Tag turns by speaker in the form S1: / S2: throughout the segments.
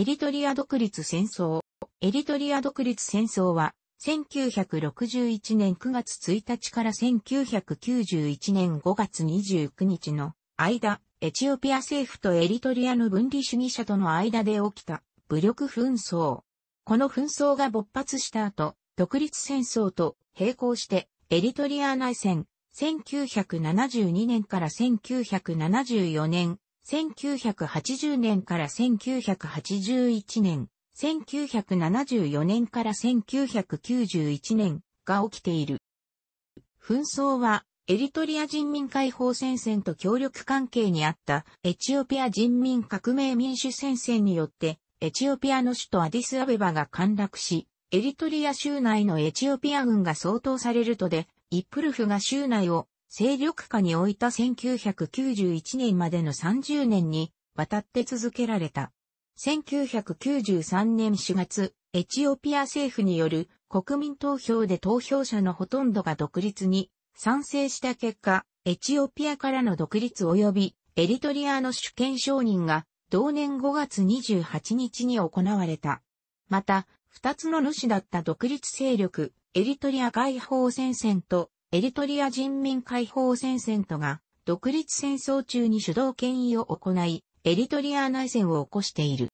S1: エリトリア独立戦争。エリトリア独立戦争は、1961年9月1日から1991年5月29日の間、エチオピア政府とエリトリアの分離主義者との間で起きた武力紛争。この紛争が勃発した後、独立戦争と並行してエリトリア内戦、1972年から1974年1980年から1981年、1974年から1991年が起きている。紛争はエリトリア人民解放戦線と協力関係にあったエチオピア人民革命民主戦線によってエチオピアの首都アディスアベバが陥落し、エリトリア州内のエチオピア軍が相当されるとで、イップルフが州内を勢力下に置いた1991年までの30年にわたって続けられた。1993年4月、エチオピア政府による国民投票で投票者のほとんどが独立に賛成した結果、エチオピアからの独立及びエリトリアの主権承認が同年5月28日に行われた。また、二つの主だった独立勢力、エリトリア外放戦線とエリトリア人民解放戦線とが、独立戦争中に主導権威を行い、エリトリア内戦を起こしている。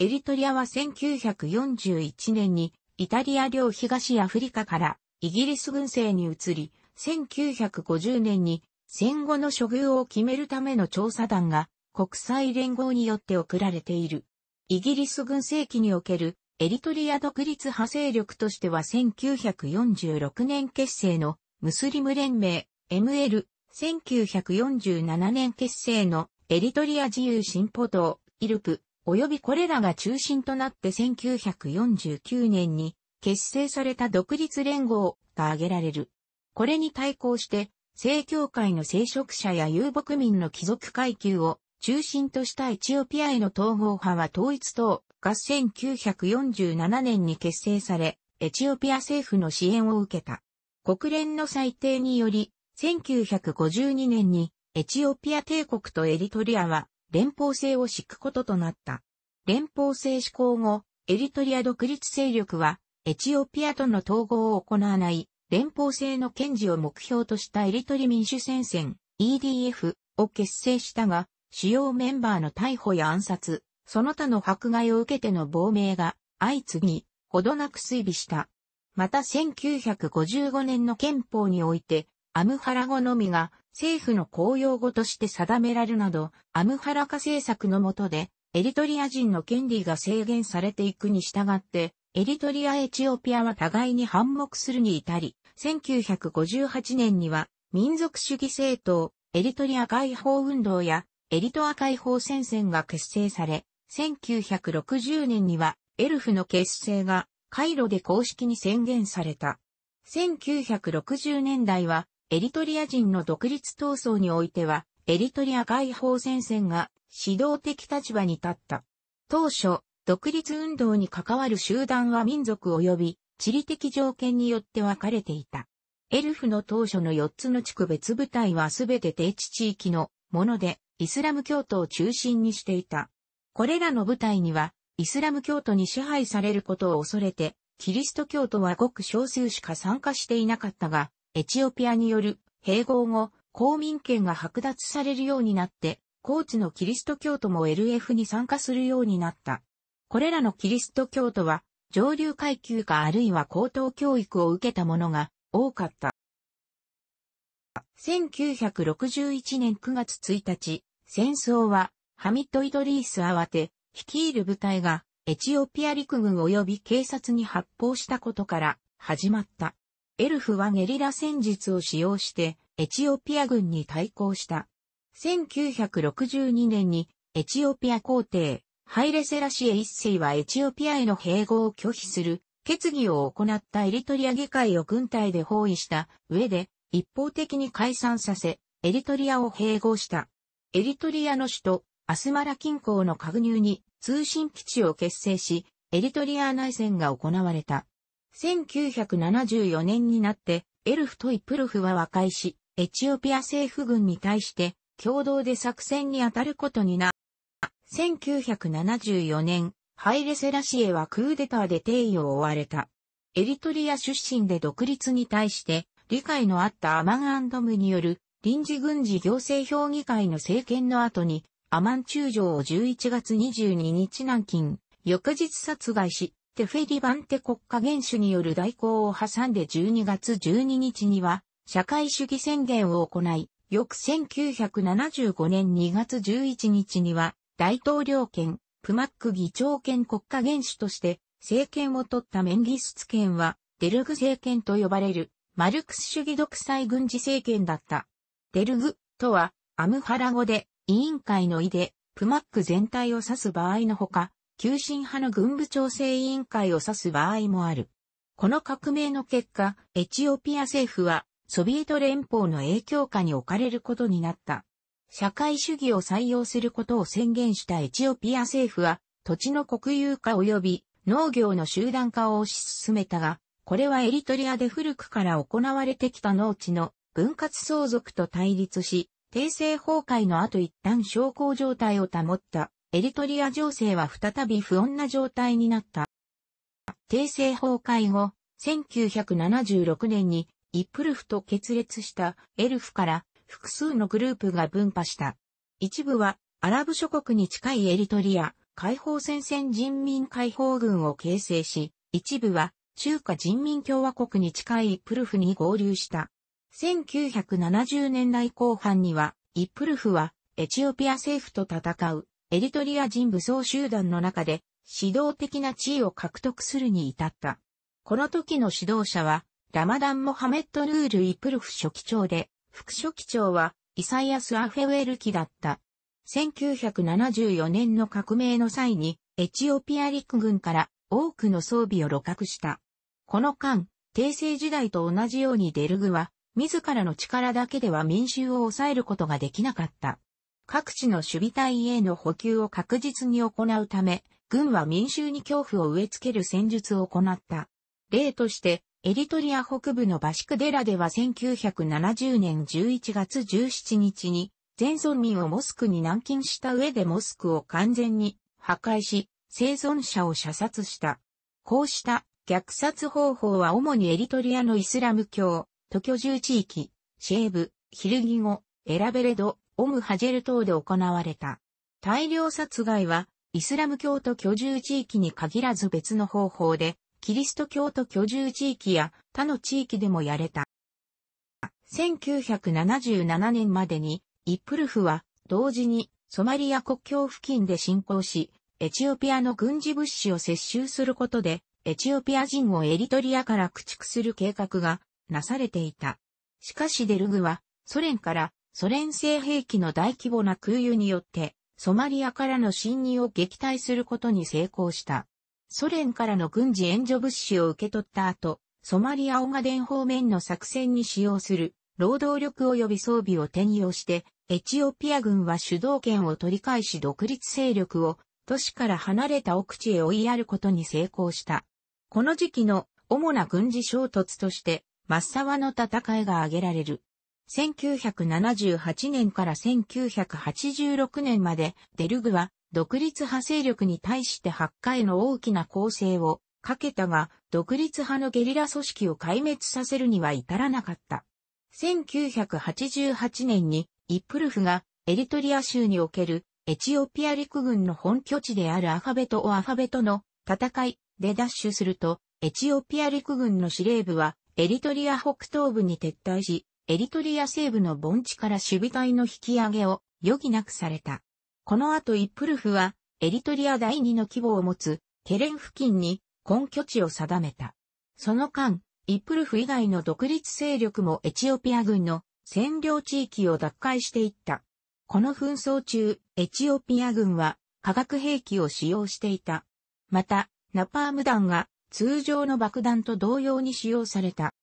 S1: エリトリアは1941年に、イタリア領東アフリカからイギリス軍政に移り、1950年に戦後の処遇を決めるための調査団が国際連合によって送られている。イギリス軍政期におけるエリトリア独立派勢力としては1946年結成のムスリム連盟 ML 1947年結成のエリトリア自由進歩党イルプ及びこれらが中心となって1949年に結成された独立連合が挙げられる。これに対抗して正教会の聖職者や遊牧民の貴族階級を中心としたエチオピアへの統合派は統一党が1947年に結成され、エチオピア政府の支援を受けた。国連の裁定により、1952年にエチオピア帝国とエリトリアは連邦制を敷くこととなった。連邦制施行後、エリトリア独立勢力はエチオピアとの統合を行わない連邦制の堅持を目標としたエリトリ民主戦線 EDF を結成したが、主要メンバーの逮捕や暗殺、その他の迫害を受けての亡命が相次ぎ、ほどなく推微した。また1955年の憲法において、アムハラ語のみが政府の公用語として定められるなど、アムハラ化政策の下で、エリトリア人の権利が制限されていくに従って、エリトリア・エチオピアは互いに反目するに至り、1958年には民族主義政党、エリトリア解放運動やエリトア解放戦線が結成され、1960年にはエルフの結成がカイロで公式に宣言された。1960年代は、エリトリア人の独立闘争においては、エリトリア解放戦線が指導的立場に立った。当初、独立運動に関わる集団は民族及び地理的条件によって分かれていた。エルフの当初の4つの地区別部隊は全て低地地域のもので、イスラム教徒を中心にしていた。これらの部隊には、イスラム教徒に支配されることを恐れて、キリスト教徒はごく少数しか参加していなかったが、エチオピアによる併合後、公民権が剥奪されるようになって、高知のキリスト教徒も LF に参加するようになった。これらのキリスト教徒は、上流階級かあるいは高等教育を受けた者が多かった。1961年9月1日、戦争はハミッド・イドリース・アワテ、率いる部隊がエチオピア陸軍及び警察に発砲したことから始まった。エルフはゲリラ戦術を使用してエチオピア軍に対抗した。1962年にエチオピア皇帝ハイレセラシエ一世はエチオピアへの併合を拒否する決議を行ったエリトリア議会を軍隊で包囲した上で一方的に解散させエリトリアを併合した。エリトリアの首都アスマラ近郊の核入に通信基地を結成し、エリトリア内戦が行われた。1974年になって、エルフとイプルフは和解し、エチオピア政府軍に対して共同で作戦に当たることにな。1974年、ハイレセラシエはクーデターで定位を追われた。エリトリア出身で独立に対して理解のあったアマンアンドムによる臨時軍事行政評議会の政権の後にアマン中将を11月22日南京、翌日殺害し、テフェリバンテ国家元首による代行を挟んで12月12日には、社会主義宣言を行い、翌1975年2月11日には、大統領権、プマック議長権国家元首として、政権を取ったメンギスツ権は、デルグ政権と呼ばれる、マルクス主義独裁軍事政権だった。デルグとは、アムハラ語で、委員会の意で、プマック全体を指す場合のほか、急進派の軍部調整委員会を指す場合もある。この革命の結果、エチオピア政府は、ソビエト連邦の影響下に置かれることになった。社会主義を採用することを宣言したエチオピア政府は、土地の国有化及び農業の集団化を推し進めたが、これはエリトリアで古くから行われてきた農地の分割相続と対立し、帝政崩壊の後一旦小康状態を保ったエリトリア情勢は再び不穏な状態になった。帝政崩壊後、1976年にイプルフと決裂したエルフから複数のグループが分派した。一部はアラブ諸国に近いエリトリア解放戦線人民解放軍を形成し、一部は中華人民共和国に近いイプルフに合流した。1970年代後半には、イップルフは、エチオピア政府と戦う、エリトリア人武装集団の中で、指導的な地位を獲得するに至った。この時の指導者は、ラマダン・モハメット・ルール・イプルフ書記長で、副書記長は、イサイアス・アフェウェルキだった。1974年の革命の際に、エチオピア陸軍から多くの装備を露獲した。この間、帝政時代と同じようにデルグは、自らの力だけでは民衆を抑えることができなかった。各地の守備隊への補給を確実に行うため、軍は民衆に恐怖を植え付ける戦術を行った。例として、エリトリア北部のバシクデラでは1970年11月17日に、全村民をモスクに軟禁した上でモスクを完全に破壊し、生存者を射殺した。こうした虐殺方法は主にエリトリアのイスラム教、都居住地域、シェーブ、ヒルギゴ、エラベレド、オムハジェル等で行われた。大量殺害は、イスラム教徒居住地域に限らず別の方法で、キリスト教徒居住地域や他の地域でもやれた。1977年までに、イップルフは同時にソマリア国境付近で侵攻し、エチオピアの軍事物資を接収することで、エチオピア人をエリトリアから駆逐する計画がなされていた。しかしデルグは、ソ連からソ連製兵器の大規模な空輸によって、ソマリアからの侵入を撃退することに成功した。ソ連からの軍事援助物資を受け取った後、ソマリアオガデン方面の作戦に使用する労働力及び装備を転用して、エチオピア軍は主導権を取り返し独立勢力を都市から離れた奥地へ追いやることに成功した。この時期の主な軍事衝突として、マッサワの戦いが挙げられる。1978年から1986年までデルグは独立派勢力に対して8回の大きな攻勢をかけたが、独立派のゲリラ組織を壊滅させるには至らなかった。1988年にイプルフがエリトリア州におけるエチオピア陸軍の本拠地であるアファベトをアファベトの戦いで奪取すると、エチオピア陸軍の司令部はエリトリア北東部に撤退し、エリトリア西部の盆地から守備隊の引き上げを余儀なくされた。この後イップルフは、エリトリア第二の規模を持つ、ケレン付近に根拠地を定めた。その間、イップルフ以外の独立勢力もエチオピア軍の占領地域を奪回していった。この紛争中、エチオピア軍は化学兵器を使用していた。また、ナパーム弾が通常の爆弾と同様に使用された。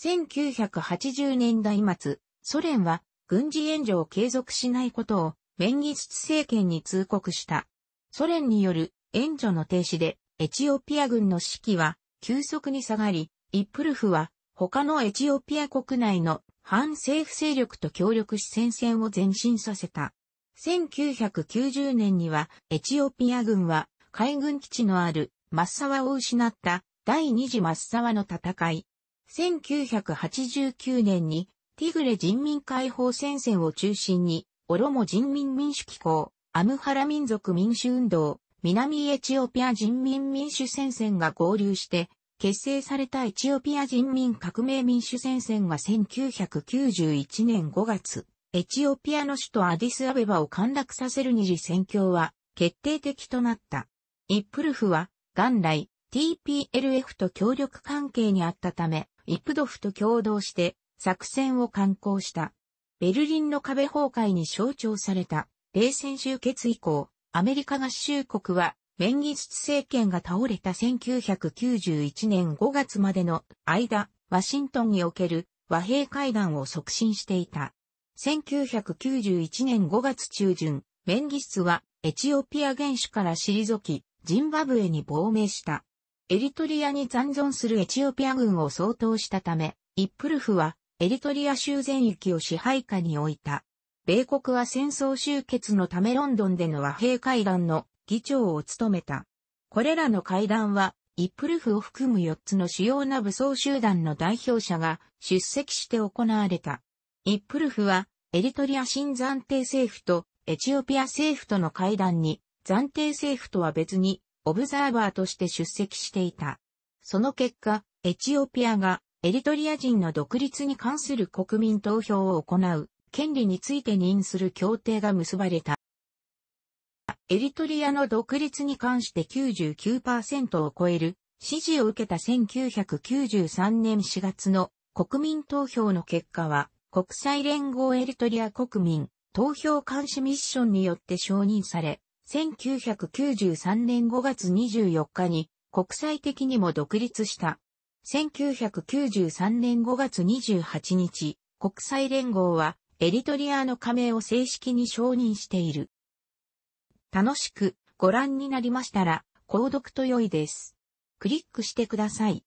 S1: 1980年代末、ソ連は軍事援助を継続しないことをメンギスツ政権に通告した。ソ連による援助の停止でエチオピア軍の士気は急速に下がり、イップルフは他のエチオピア国内の反政府勢力と協力し戦線を前進させた。1990年にはエチオピア軍は海軍基地のあるマッサワを失った第二次マッサワの戦い。1989年にティグレ人民解放戦線を中心に、オロモ人民民主機構、アムハラ民族民主運動、南エチオピア人民民主戦線が合流して、結成されたエチオピア人民革命民主戦線が1991年5月、エチオピアの首都アディスアベバを陥落させる二次戦況は決定的となった。イップルフは元来 TPLF と協力関係にあったため、イプドフと共同して作戦を敢行した。ベルリンの壁崩壊に象徴された冷戦終結以降、アメリカ合衆国はメンギスツ政権が倒れた1991年5月までの間、ワシントンにおける和平会談を促進していた。1991年5月中旬、メンギスはエチオピア元首から退き、ジンバブエに亡命した。エリトリアに残存するエチオピア軍を相当したため、イップルフはエリトリア州全域を支配下に置いた。米国は戦争終結のためロンドンでの和平会談の議長を務めた。これらの会談は、イップルフを含む4つの主要な武装集団の代表者が出席して行われた。イップルフは、エリトリア新暫定政府とエチオピア政府との会談に暫定政府とは別に、オブザーバーとして出席していた。その結果、エチオピアがエリトリア人の独立に関する国民投票を行う権利について認する協定が結ばれた。エリトリアの独立に関して99%を超える支持を受けた1993年4月の国民投票の結果は国際連合エリトリア国民投票監視ミッションによって承認され、1993年5月24日に国際的にも独立した。1993年5月28日、国際連合はエリトリアの加盟を正式に承認している。楽しくご覧になりましたら、購読と良いです。クリックしてください。